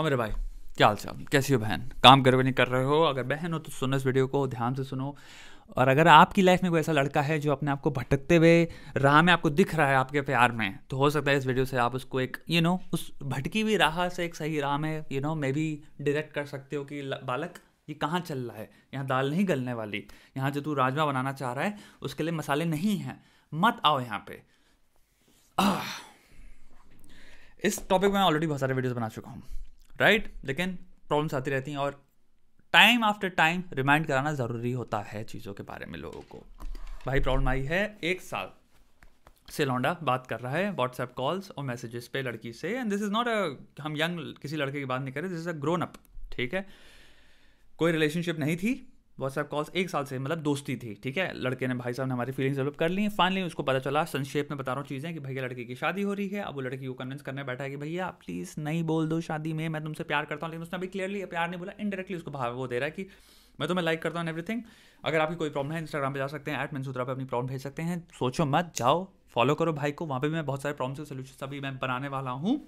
और मेरे भाई क्या हाल चाल कैसी हो बहन काम कर नहीं कर रहे हो अगर बहन हो तो सुनो इस वीडियो को ध्यान से सुनो और अगर आपकी लाइफ में कोई ऐसा लड़का है जो अपने आप को भटकते हुए राह में आपको दिख रहा है आपके प्यार में तो हो सकता है इस वीडियो से आप उसको एक यू you नो know, उस भटकी हुई राह से एक सही राह में यू नो मे भी डिरेक्ट कर सकते हो कि बालक ये कहाँ चल रहा है यहाँ दाल नहीं गलने वाली यहाँ जो तू राजमा बनाना चाह रहा है उसके लिए मसाले नहीं हैं मत आओ यहाँ पे इस टॉपिक में ऑलरेडी बहुत सारे वीडियोस बना चुका हूँ राइट लेकिन प्रॉब्लम्स आती रहती हैं और टाइम आफ्टर टाइम रिमाइंड कराना ज़रूरी होता है चीज़ों के बारे में लोगों को भाई प्रॉब्लम आई है एक साल से लौंडा बात कर रहा है व्हाट्सएप कॉल्स और मैसेजेस पे लड़की से and this is not a hmm young किसी लड़के की बात नहीं कर रहे this is a grown up ठीक है कोई रिलेशनशिप नहीं थी व्हाट्सएप कॉल्स एक साल से मतलब दोस्ती थी ठीक है लड़के ने भाई साहब ने हमारी फीलिंग्स डेवलप कर ली फाइनली उसको पता चला संक्षेप में बता रहा हूँ चीज़ें कि भैया लड़की की शादी हो रही है अब वो लड़की को कन्विंस करने बैठा है कि भैया आप प्लीज़ नहीं बोल दो शादी में मैं तुमसे प्यार करता हूँ लेकिन उसने अभी क्लियरली प्यार नहीं बोला इनडायरेक्टली उसको भाव वो दे रहा है कि मैं तुम्हें लाइक करता हूँ एवरीथिंग अगर आपकी कोई प्रॉब्लम है इंस्टाग्राम पर जा सकते हैं एट मनसूत्रा पर अपनी प्रॉब्लम भेज सकते हैं सोचो मत जाओ फॉलो करो भाई को वहाँ पर भी मैं बहुत सारे प्रॉब्लम सोल्यूशन अभी मैं बनाने वाला हूँ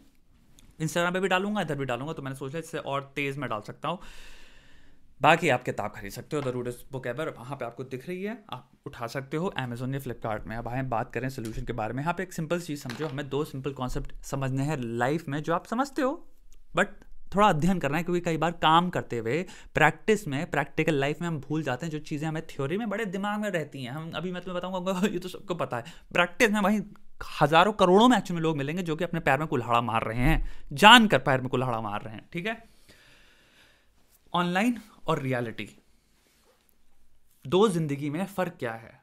इंस्टाग्राम पर भी डालूंगा इधर भी डालूंगा तो मैंने सोचा इससे और तेज़ मैं डाल सकता हूँ बाकी आप किताब खरीद सकते हो द रूडेस्ट बुक एवर वहाँ पे आपको दिख रही है आप उठा सकते हो अमेजोन या फ्लिपकार्ट में अब हम बात करें सोल्यूशन के बारे में यहाँ पे एक सिंपल चीज़ समझो हमें दो सिंपल कॉन्सेप्ट समझने हैं लाइफ में जो आप समझते हो बट थोड़ा अध्ययन करना है क्योंकि कई बार काम करते हुए प्रैक्टिस में प्रैक्टिकल लाइफ में हम भूल जाते हैं जो चीज़ें हमें थ्योरी में बड़े दिमाग में रहती हैं हम अभी मैं तुम्हें मतलब बताऊँगा ये तो सबको पता है प्रैक्टिस में वहीं हज़ारों करोड़ों में एक्चुअली लोग मिलेंगे जो कि अपने पैर में कुल्हाड़ा मार रहे हैं जान कर पैर में कुल्हाड़ा मार रहे हैं ठीक है ऑनलाइन और रियलिटी दो जिंदगी में फ़र्क क्या है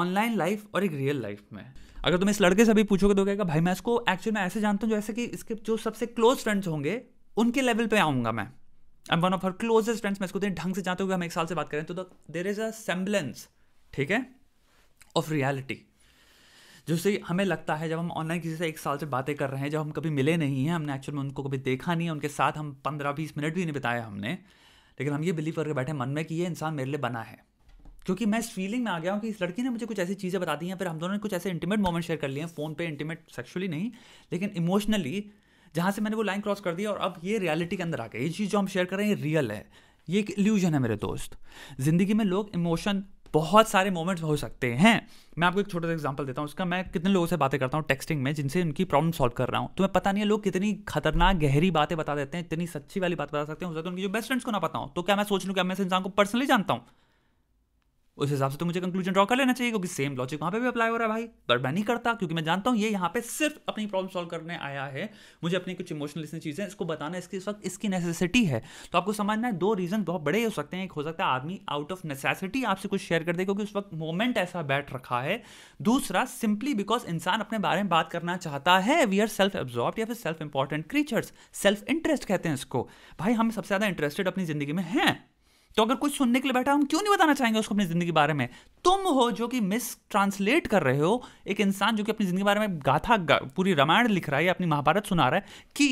ऑनलाइन लाइफ और एक रियल लाइफ में अगर तुम इस लड़के से भी पूछोगे तो कहेगा भाई मैं इसको एक्चुअली मैं ऐसे जानता हूँ जैसे कि इसके जो सबसे क्लोज फ्रेंड्स होंगे उनके लेवल पे आऊंगा मैं I am one of her closest friends मैं इसको देने ढंग से जानते हुए हम एक साल से बात करें तो देर इज़ अ सेम्बलेंस ठीक है ऑफ रियलिटी जिससे हमें लगता है जब हम ऑनलाइन किसी से एक साल से बातें कर रहे हैं जब हम कभी मिले नहीं हैं हमने एक्चुअल में उनको कभी देखा नहीं है उनके साथ हम पंद्रह बीस मिनट भी नहीं बिताया हमने लेकिन हम ये बिलीव करके बैठे मन में कि ये इंसान मेरे लिए बना है क्योंकि मैं इस फीलिंग में आ गया हूँ कि इस लड़की ने मुझे कुछ ऐसी चीज़ें बता दी हैं फिर हम दोनों ने कुछ ऐसे इंटीमेट मोमेंट शेयर कर लिए हैं फ़ोन पे इंटीमेट सेक्सुअली नहीं लेकिन इमोशनली जहाँ से मैंने वो लाइन क्रॉस कर दी और अब ये रियलिटी के अंदर आ गया ये चीज़ जो हम शेयर कर रहे हैं ये रियल है ये एक इल्यूजन है मेरे दोस्त ज़िंदगी में लोग इमोशन बहुत सारे मोमेंट्स हो सकते हैं मैं आपको एक छोटा सा एग्जाम्पल देता हूँ उसका मैं कितने लोगों से बातें करता हूँ टेक्सटिंग में जिनसे उनकी प्रॉब्लम सॉल्व कर रहा हूँ तो मैं पता नहीं है लोग कितनी खतरनाक गहरी बातें बता देते हैं इतनी सच्ची वाली बात बता सकते हैं उनकी जो बेस्ट फ्रेंड्स को ना पता हूँ तो क्या मैं सोच लूँ क्या मैं इस इंसान को पर्सनली जानता हूँ उस हिसाब से तो मुझे कंक्लूजन ड्रॉ कर लेना चाहिए क्योंकि सेम लॉजिक वहाँ पे भी अप्लाई हो रहा है भाई बट मैं नहीं करता क्योंकि मैं जानता हूं ये यहाँ पे सिर्फ अपनी प्रॉब्लम सॉल्व करने आया है मुझे अपनी कुछ इमोशनल इसमें चीज़ें इसको बताना इसके इस वक्त इसकी नेसेसिटी है तो आपको समझना है दो रीज़न बहुत बड़े हो सकते हैं एक हो सकता है आदमी आउट ऑफ नेसेसिटी आपसे कुछ शेयर कर दे क्योंकि उस वक्त मोमेंट ऐसा बैठ रखा है दूसरा सिंपली बिकॉज इंसान अपने बारे में बात करना चाहता है वी आर सेल्फ एब्जॉर्ब या फिर self important creatures self interest कहते हैं इसको भाई हम सबसे ज़्यादा इंटरेस्टेड अपनी ज़िंदगी में हैं तो अगर कोई सुनने के लिए बैठा हम क्यों नहीं बताना चाहेंगे उसको अपनी जिंदगी के बारे में तुम हो जो कि मिस ट्रांसलेट कर रहे हो एक इंसान जो कि अपनी जिंदगी के बारे में गाथा गा, पूरी रामायण लिख रहा है या अपनी महाभारत सुना रहा है कि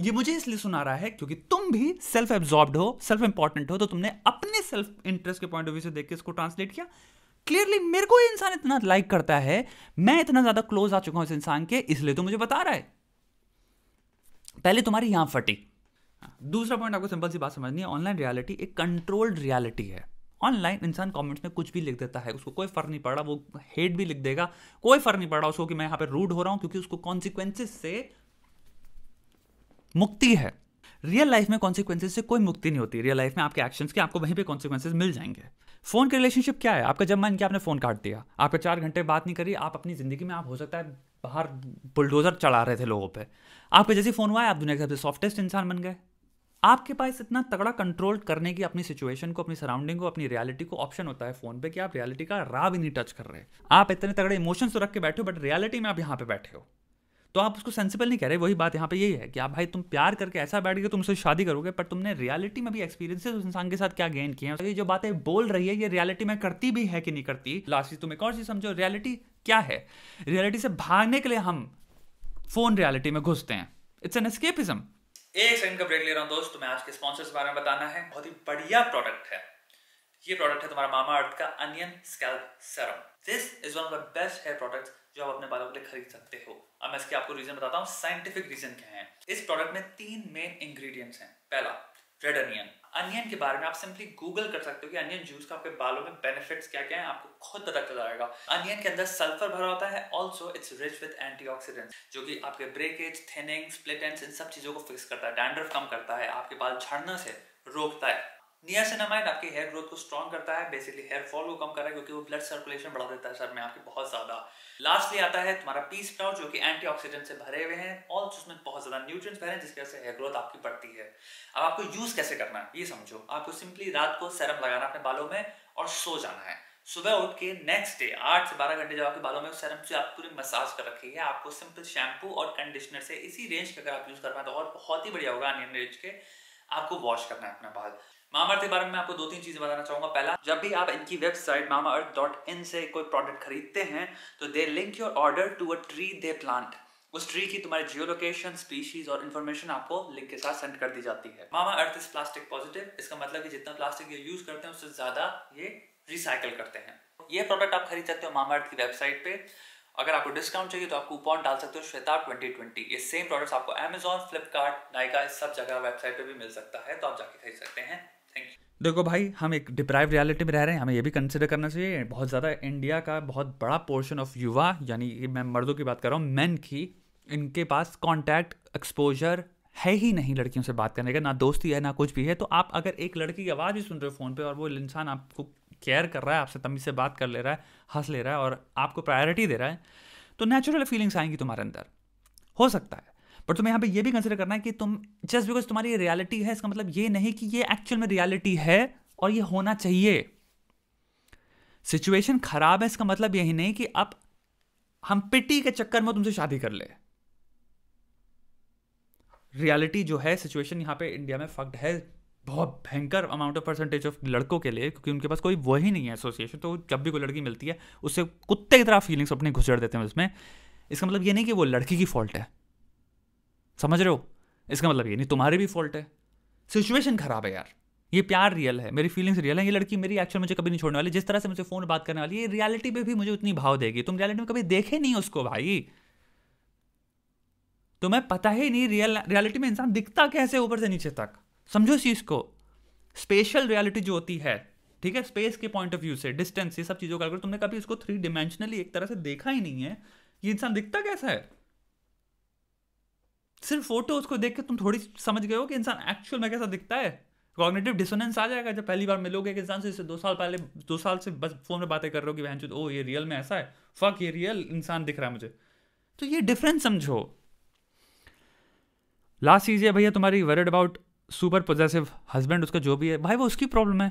ये मुझे इसलिए सुना रहा है क्योंकि तुम भी सेल्फ एब्जॉर्ब हो सेल्फ इंपॉर्टेंट हो तो तुमने अपने सेल्फ इंटरेस्ट के पॉइंट ऑफ व्यू से देख के इसको ट्रांसलेट किया क्लियरली मेरे को ये इंसान इतना लाइक करता है मैं इतना ज्यादा क्लोज आ चुका हूं इस इंसान के इसलिए तो मुझे बता रहा है पहले तुम्हारी यहां फटी दूसरा पॉइंट आपको सिंपल सी बात समझनी है ऑनलाइन रियलिटी एक कंट्रोल्ड रियलिटी है ऑनलाइन इंसान कमेंट्स में कुछ भी लिख देता है उसको कोई फर्क नहीं पड़ रहा वो हेट भी लिख देगा कोई फर्क नहीं पड़ रहा उसको कि मैं यहां पे रूड हो रहा हूं क्योंकि उसको कॉन्सिक्वेंसेस से मुक्ति है रियल लाइफ में कॉन्सिक्वेंसेज से कोई मुक्ति नहीं होती रियल लाइफ में आपके एक्शंस के आपको वहीं पे कॉन्सिक्वेंसेज मिल जाएंगे फोन के रिलेशनशिप क्या है आपका जब मन किया आपने फोन काट दिया आपका चार घंटे बात नहीं करी आप अपनी जिंदगी में आप हो सकता है बाहर बुलडोजर चला रहे थे लोगों पर आपके जैसे फोन हुआ है आप दुनिया के सबसे सॉफ्टेस्ट इंसान बन गए आपके पास इतना तगड़ा कंट्रोल करने की अपनी सिचुएशन को अपनी सराउंडिंग को अपनी रियलिटी को ऑप्शन होता है फोन पे कि आप रियलिटी का राह भी नहीं टच कर रहे आप इतने तगड़े इमोशंस तो रख के बैठे हो बट रियलिटी में आप यहाँ पे बैठे हो तो आप उसको सेंसिबल नहीं कह रहे वही बात यहाँ पे यही है कि आप भाई तुम प्यार करके ऐसा बैठ गए तुम उससे शादी करोगे पर तुमने रियलिटी में भी एक्सपीरियंसेस उस इंसान के साथ क्या गेन किए हैं तो ये जो बातें बोल रही है ये रियलिटी में करती भी है कि नहीं करती लास्ट चीज तुम एक और चीज समझो रियलिटी क्या है रियलिटी से भागने के लिए हम फोन रियलिटी में घुसते हैं इट्स एन एस्केपिज्म एक सेकंड का ब्रेक ले रहा हूं दोस्त तुम्हें आज के स्पॉन्सर्स के बारे में बताना है बहुत ही बढ़िया प्रोडक्ट है ये प्रोडक्ट है तुम्हारा मामा अर्थ का onion scalp serum this is one of the best hair products जो आप अपने बालों के लिए खरीद सकते हो अब मैं इसके आपको रीजन बताता हूँ साइंटिफिक रीजन क्या है इस प्रोडक्ट में तीन मेन इंग्रेडिएंट्स हैं पहला रेड अनियन अनियन के बारे में आप सिंपली गूगल कर सकते हो कि अनियन जूस का आपके बालों में बेनिफिट्स क्या क्या है आपको खुद पता चल जाएगा अनियन के अंदर सल्फर भरा होता है also it's rich with anti जो कि आपके ब्रेकेज थिनिंग स्प्लिट एंड इन सब चीज़ों को फिक्स करता है डैंड्रफ कम करता है आपके बाल झड़ने से रोकता है नियासिनामाइड आपके हेयर ग्रोथ को स्ट्रॉन्ग करता है बेसिकली हेयर फॉल को कम कर रहा है क्योंकि वो ब्लड सर्कुलेशन बढ़ा देता है सर में आपके बहुत ज्यादा लास्टली आता है तुम्हारा पीस फ्लावर जो कि एंटीऑक्सीडेंट से भरे हुए हैं और उसमें बहुत ज्यादा न्यूट्रिएंट्स भरे हैं जिसकी वजह से हेयर ग्रोथ आपकी बढ़ती है अब आपको यूज कैसे करना है ये समझो आपको सिंपली रात को सेरम लगाना अपने बालों में और सो जाना है सुबह उठ के नेक्स्ट डे आठ से बारह घंटे जब आपके बालों में सेरम से आप पूरी मसाज कर रखी है आपको सिंपल शैम्पू और कंडीशनर से इसी रेंज का अगर आप यूज कर पाए तो और बहुत ही बढ़िया होगा अनियन रेंज के आपको वॉश करना है अपना बाल मामा अर्थ के बारे में आपको दो तीन चीजें बताना चाहूंगा पहला जब भी आप इनकी website mama earth dot in से कोई प्रोडक्ट खरीदते हैं तो they link your order to a tree they plant उस ट्री की तुम्हारी जियो लोकेशन स्पीशीज और इन्फॉर्मेशन आपको लिंक के साथ सेंड कर दी जाती है Mamaearth is plastic positive इसका मतलब कि जितना प्लास्टिक ये यूज करते हैं उससे ज्यादा ये रिसाइकिल करते हैं ये प्रोडक्ट आप खरीद सकते हो मामा अर्थ की वेबसाइट पे अगर आपको डिस्काउंट चाहिए तो आप कूपन डाल सकते हो श्वेता ट्वेंटी ट्वेंटी ये सेम प्रोडक्ट्स आपको अमेजोन फ्लिपकार्ट इस सब जगह वेबसाइट पे भी मिल सकता है तो आप जाके खरीद सकते हैं देखो भाई हम एक डिप्राइव रियलिटी में रह रहे हैं हमें ये भी कंसिडर करना चाहिए बहुत ज़्यादा इंडिया का बहुत बड़ा पोर्शन ऑफ युवा यानी मैं मर्दों की बात कर रहा हूँ मेन की इनके पास कॉन्टैक्ट एक्सपोजर है ही नहीं लड़कियों से बात करने का ना दोस्ती है ना कुछ भी है तो आप अगर एक लड़की की आवाज़ ही सुन रहे हो फ़ोन पर और वो इंसान आपको केयर कर रहा है आपसे तमीज़ से बात कर ले रहा है हंस ले रहा है और आपको प्रायोरिटी दे रहा है तो नेचुरल फीलिंग्स आएंगी तुम्हारे अंदर हो सकता है पर तुम्हें यहां पे ये भी कंसिडर करना है कि तुम जस्ट बिकॉज तुम्हारी रियलिटी है इसका मतलब ये नहीं कि ये एक्चुअल में रियलिटी है और ये होना चाहिए सिचुएशन खराब है इसका मतलब यही नहीं कि अब हम पिटी के चक्कर में तुमसे शादी कर ले रियलिटी जो है सिचुएशन यहां पे इंडिया में फक्ड है बहुत भयंकर अमाउंट ऑफ परसेंटेज ऑफ लड़कों के लिए क्योंकि उनके पास कोई वो ही नहीं है एसोसिएशन तो जब भी कोई लड़की मिलती है उससे कुत्ते की तरह फीलिंग्स अपने घुसर देते हैं उसमें इसका मतलब ये नहीं कि वो लड़की की फॉल्ट है समझ रहे हो इसका मतलब ये नहीं तुम्हारी भी फॉल्ट है सिचुएशन खराब है यार ये प्यार रियल है मेरी फीलिंग्स रियल है ये लड़की मेरी एक्चुअल मुझे कभी नहीं छोड़ने वाली जिस तरह से मुझे फ़ोन बात करने वाली ये रियलिटी पे भी मुझे उतनी भाव देगी तुम रियलिटी में कभी देखे नहीं उसको भाई तुम्हें पता ही नहीं रियल रियलिटी में इंसान दिखता कैसे ऊपर से नीचे तक समझो इस चीज़ को स्पेशल रियलिटी जो होती है ठीक है स्पेस के पॉइंट ऑफ व्यू से डिस्टेंस ये सब चीज़ों का अगर तुमने कभी उसको थ्री डिमेंशनली एक तरह से देखा ही नहीं है ये इंसान दिखता कैसा है सिर्फ फोटोज को देख के तुम थोड़ी समझ गए हो कि इंसान एक्चुअल में कैसा दिखता है कॉग्नेटिव डिसोनेंस आ जाएगा जब पहली बार मिलोगे एक इंसान से दो साल पहले दो साल से बस फोन में बातें कर रहे हो कि बहन ओ ये रियल में ऐसा है फक ये रियल इंसान दिख रहा है मुझे तो ये डिफरेंस समझो लास्ट चीज़ है भैया तुम्हारी word about super possessive husband उसका जो भी है भाई वो उसकी प्रॉब्लम है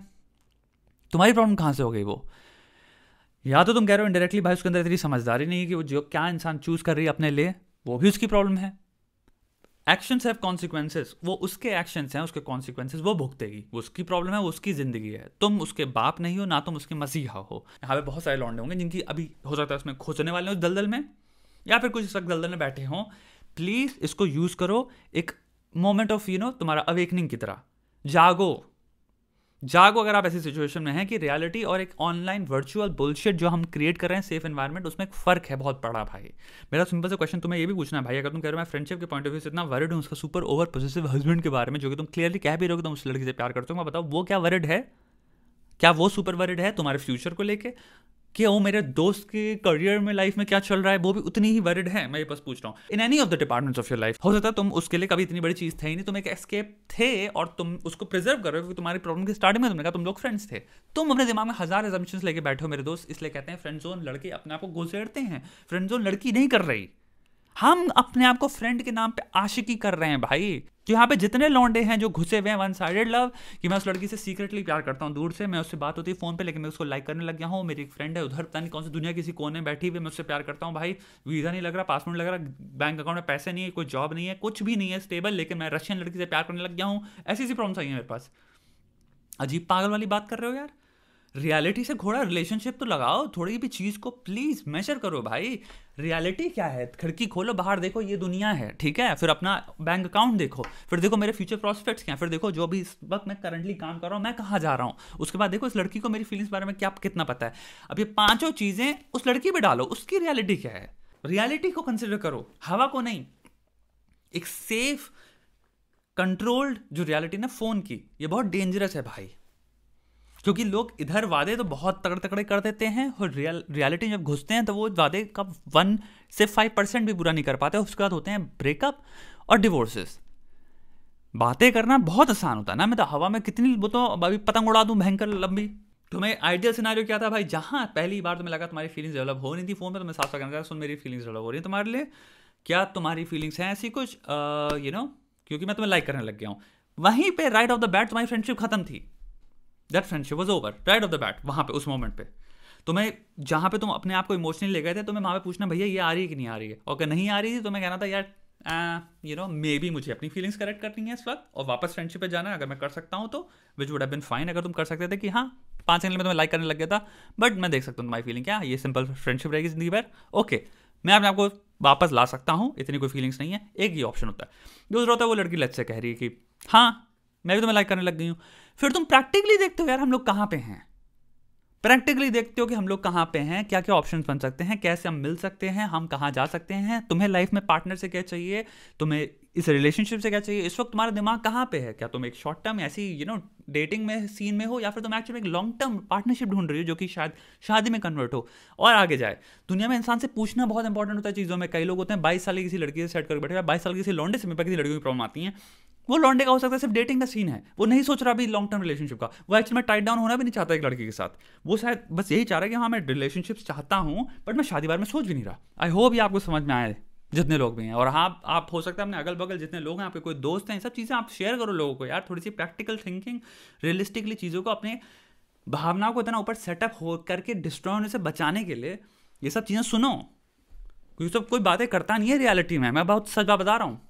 तुम्हारी प्रॉब्लम कहाँ से हो गई वो या तो तुम कह रहे हो इंडायरेक्टली भाई उसके अंदर इतनी समझदारी नहीं है कि वो जो क्या इंसान चूज़ कर रही है अपने लिए वो भी उसकी प्रॉब्लम है एक्शंस हैव कॉन्सिक्वेंसेज वो उसके एक्शंस हैं उसके कॉन्सिक्वेंसेज वो भुगतेगी वो उसकी प्रॉब्लम है वो उसकी ज़िंदगी है तुम उसके बाप नहीं हो ना तुम उसके मसीहा हो यहाँ पे बहुत सारे लौंडे होंगे जिनकी अभी हो सकता है उसमें खोजने वाले हो दलदल में या फिर कुछ इस वक्त दलदल में बैठे हों प्लीज़ इसको यूज़ करो एक मोमेंट ऑफ यू नो तुम्हारा अवेकनिंग की तरह जागो जागो अगर आप ऐसी सिचुएशन में हैं कि रियलिटी और एक ऑनलाइन वर्चुअल बुलशिट जो हम क्रिएट कर रहे हैं सेफ एनवायरनमेंट उसमें एक फर्क है बहुत बड़ा भाई मेरा सिंपल सा क्वेश्चन तुम्हें ये भी पूछना है भाई अगर तुम कह रहे हो मैं फ्रेंडशिप के पॉइंट ऑफ व्यू से इतना वर्ड हूँ उसका सुपर ओवर पोजिटिव हस्बैंड के बारे में जो कि तुम क्लियरली कह भी रहे हो तुम उस लड़की से प्यार करते हो मैं बताओ वो क्या वर्ड है क्या वो सुपर वर्ड है तुम्हारे फ्यूचर को लेकर कि वो मेरे दोस्त के करियर में लाइफ में क्या चल रहा है वो भी उतनी ही वरिड है मैं ये बस पूछ रहा हूँ in any of the departments of your life हो सकता है तुम उसके लिए कभी इतनी बड़ी चीज़ थे ही नहीं तुम एक एस्केप थे और तुम उसको प्रिजर्व कर रहे हो तुम्हारी प्रॉब्लम की स्टार्टिंग में तुमने कहा तुम लोग फ्रेंड्स थे तुम अपने दिमाग में हज़ार एजम्पन्स लेके बैठे हो मेरे दोस्त इसलिए कहते हैं फ्रेंड जोन लड़के अपने आप को गुजरते हैं फ्रेंड जोन लड़की नहीं कर रही हम अपने आप को फ्रेंड के नाम पे आशिकी कर रहे हैं भाई तो यहाँ पे जितने लौंडे हैं जो घुसे हुए हैं वन साइडेड लव कि मैं उस लड़की से सीक्रेटली प्यार करता हूँ दूर से मैं उससे बात होती है फोन पे लेकिन मैं उसको लाइक करने लग गया हूँ मेरी एक फ्रेंड है उधर पता नहीं कौन सी दुनिया किसी कोने में बैठी हुई मैं उससे प्यार करता हूँ भाई वीज़ा नहीं लग रहा पासपोर्ट लग रहा बैंक अकाउंट में पैसे नहीं है कोई जॉब नहीं है कुछ भी नहीं है स्टेबल लेकिन मैं रशियन लड़की से प्यार करने लग गया हूँ ऐसी ऐसी प्रॉब्लम्स आई है मेरे पास अजीब पागल वाली बात कर रहे हो यार रियलिटी से घोड़ा रिलेशनशिप तो लगाओ थोड़ी भी चीज़ को प्लीज़ मेजर करो भाई रियलिटी क्या है खिड़की खोलो बाहर देखो ये दुनिया है ठीक है फिर अपना बैंक अकाउंट देखो फिर देखो मेरे फ्यूचर प्रॉस्पेक्ट्स क्या हैं फिर देखो जो भी इस वक्त मैं करंटली काम कर रहा हूँ मैं कहाँ जा रहा हूँ उसके बाद देखो इस लड़की को मेरी फीलिंग्स बारे में क्या कितना पता है अब ये पाँचों चीज़ें उस लड़की पर डालो उसकी रियलिटी क्या है रियलिटी को कंसिडर करो हवा को नहीं एक सेफ कंट्रोल्ड जो रियलिटी ना फ़ोन की ये बहुत डेंजरस है भाई क्योंकि लोग इधर वादे तो बहुत तगड़े तगड़े कर देते हैं और रियल रियलिटी जब घुसते हैं तो वो वादे का वन से फाइव परसेंट भी पूरा नहीं कर पाते उसके बाद होते हैं ब्रेकअप और डिवोर्सेस बातें करना बहुत आसान होता है ना मैं तो हवा में कितनी वो तो अभी पतंग उड़ा दूँ भयंकर लंबी तुम्हें आइडियल सिनारियो क्या था भाई जहाँ पहली बार तुम्हें लगा तुम्हारी फीलिंग्स डेवलप हो नहीं थी फोन पर तुम्हें साफ साफ कहना सुन मेरी फीलिंग्स डेवलप हो रही है तुम्हारे लिए क्या तुम्हारी फीलिंग्स हैं ऐसी कुछ यू नो क्योंकि मैं तुम्हें लाइक करने लग गया हूँ वहीं पे राइट ऑफ द बैट तुम्हारी फ्रेंडशिप खत्म थी that friendship was over right off the bat वहाँ पे उस मोमेंट पे तो मैं जहाँ पे तुम अपने आप को इमोशनली ले गए थे तो मैं वहाँ पे पूछना भैया ये आ रही है कि नहीं आ रही है और अगर नहीं आ रही थी तो मैं कहना था यार यू नो मे बी मुझे अपनी फीलिंग्स करेक्ट करनी है इस वक्त और वापस फ्रेंडशिप पे जाना है अगर मैं कर सकता हूँ तो which would have been fine अगर तुम कर सकते थे कि हाँ पाँच सेकंड में तुम्हें लाइक करने लग गया था बट मैं देख सकता हूँ माई फीलिंग क्या ये सिंपल फ्रेंडशिप रहेगी जिंदगी भर ओके मैं अपने आपको वापस ला सकता हूँ इतनी कोई फीलिंग्स नहीं है एक ही ऑप्शन होता है दूसरा होता है वो लड़की लच से कह रही है कि हाँ मैं भी तुम्हें तो लाइक करने लग गई हूँ फिर तुम प्रैक्टिकली देखते हो यार हम लोग कहाँ पे हैं प्रैक्टिकली देखते हो कि हम लोग कहाँ पे हैं क्या क्या ऑप्शन बन सकते हैं कैसे हम मिल सकते हैं हम कहाँ जा सकते हैं तुम्हें लाइफ में पार्टनर से क्या चाहिए तुम्हें इस रिलेशनशिप से क्या चाहिए इस वक्त तुम्हारा दिमाग कहाँ पे है क्या तुम एक शॉर्ट टर्म ऐसी यू नो डेटिंग में सीन में हो या फिर तुम एक्चुअली एक लॉन्ग टर्म पार्टनरशिप ढूंढ रही हो जो कि शायद शादी में कन्वर्ट हो और आगे जाए दुनिया में इंसान से पूछना बहुत इंपॉर्टेंट होता है चीज़ों में कई लोग होते हैं बाईस साल की किसी लड़की से सेट कर बैठे बाईस साल की किसी लॉन्डे से मेरे किसी लड़की की प्रॉब्लम आती है वो लौंडे का हो सकता है सिर्फ डेटिंग का सीन है वो नहीं सोच रहा अभी लॉन्ग टर्म रिलेशनशिप का वो एक्चुअली में टाइट डाउन होना भी नहीं चाहता एक लड़की के साथ वो शायद बस यही चाह रहा है कि हाँ मैं रिलेशनशिप चाहता हूँ बट मैं शादी बार में सोच भी नहीं रहा आई होप ये आपको समझ में आए जितने लोग भी हैं और हाँ आप हो सकता है अपने अगल बगल जितने लोग हैं आपके कोई दोस्त हैं सब चीज़ें आप शेयर करो लोगों को यार थोड़ी सी प्रैक्टिकल थिंकिंग रियलिस्टिकली चीज़ों को अपने भावनाओं को इतना ऊपर सेटअप हो करके डिस्ट्रॉय होने से बचाने के लिए ये सब चीज़ें सुनो क्योंकि सब कोई बातें करता नहीं है रियलिटी में मैं बहुत सच बता रहा हूँ